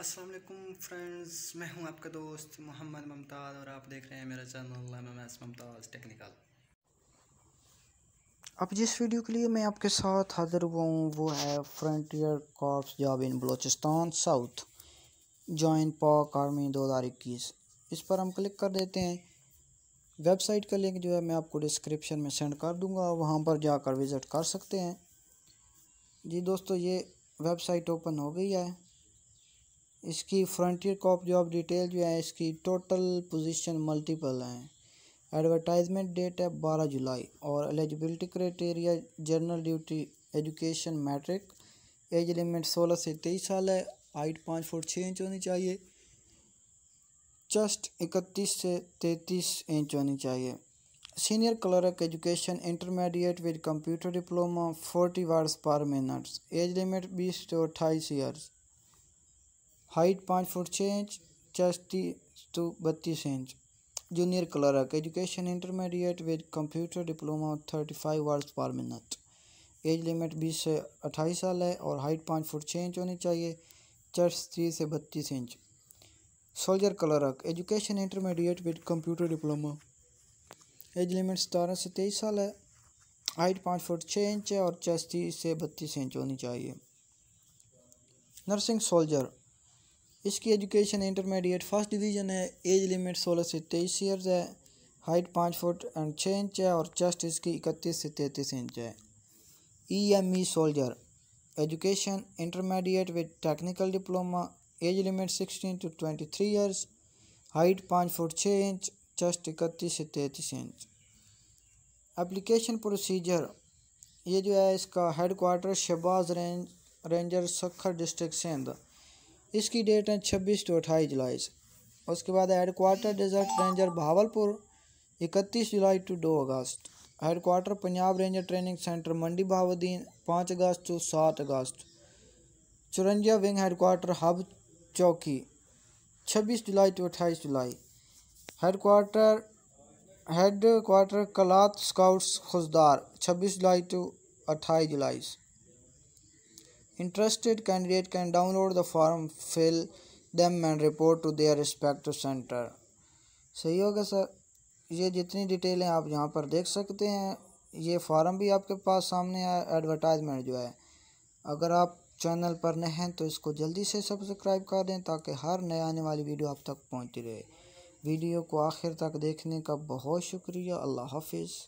Aslam friends मैं हूं आपका दोस्त मोहम्मद ममताज़ और आप देख रहे हैं मेरा चैनल ममताज़ टेक्निकल अब जिस वीडियो के लिए मैं आपके साथ हाजिर हुआ हूँ वो है frontier corps job in Balochistan south join Pak army दो हज़ार इक्कीस इस पर हम क्लिक कर देते हैं वेबसाइट का लिंक जो है मैं आपको डिस्क्रिप्शन में सेंड कर दूँगा वहाँ पर जाकर विज़िट कर सकते हैं जी दोस्तों ये वेबसाइट ओपन हो गई है इसकी फ्रंटियर कॉप जॉब डिटेल जो है इसकी टोटल पोजीशन मल्टीपल हैं एडवर्टाइजमेंट डेट है बारह जुलाई और eligibility criteria general duty education matric age limit सोलह से तेईस साल है हाइट पाँच फुट छः इंच होनी चाहिए चस्ट इकतीस से तैतीस इंच होनी चाहिए senior clerk education intermediate with computer diploma forty words per minutes age limit बीस टू अट्ठाईस ईयर्स हाइट पाँच फुट छः इंच चस्ती तो बत्तीस inch junior clerk education intermediate with computer diploma thirty five words per minute age limit बीस से अट्ठाईस साल है और हाइट पाँच फुट छः इंच होनी चाहिए चस्ती से बत्तीस inch soldier clerk education intermediate with computer diploma age limit सतारह से तेईस साल है हाइट पाँच फुट छः इंच है और चस्ती से बत्तीस इंच होनी चाहिए नर्सिंग सोल्जर इसकी एजुकेशन इंटरमीडिएट फर्स्ट डिवीजन है एज लिमिट सोलह से तेईस ईयर्स है हाइट पाँच फुट एंड छः इंच है और चेस्ट इसकी इकतीस से तैंतीस इंच है E M E soldier education intermediate with technical diploma age limit sixteen to twenty three years height पाँच फुट छः इंच चेस्ट इकतीस से तैंतीस इंच एप्लीकेशन प्रोसीजर ये जो है इसका headquarter Shahbaz range ranger Sukkur district Sindh इसकी डेट है छब्बीस टू अट्ठाईस जुलाई से उसके बाद हेडकोार्टर डेजर्ट रेंजर भावलपुर इकतीस जुलाई टू दो अगस्त headquarter Punjab ranger training centre Mandi Bahauddin पाँच अगस्त टू सात अगस्त चुरंजिया विंग हेडकोार्टर हब चौकी छब्बीस जुलाई टू अट्ठाईस जुलाई headquarter head Kalat scouts Khuzdar छब्बीस जुलाई टू अट्ठाईस जुलाई Interested candidate can download the form, fill them and report to their respective center. सही होगा सर ये जितनी डिटेल हैं आप यहाँ पर देख सकते हैं ये फॉर्म भी आपके पास सामने आया एडवर्टाइजमेंट जो है अगर आप चैनल पर नए हैं तो इसको जल्दी से सब्सक्राइब कर दें ताकि हर नए आने वाली वीडियो आप तक पहुँचती रहे वीडियो को आखिर तक देखने का बहुत शुक्रिया अल्लाह हाफिज़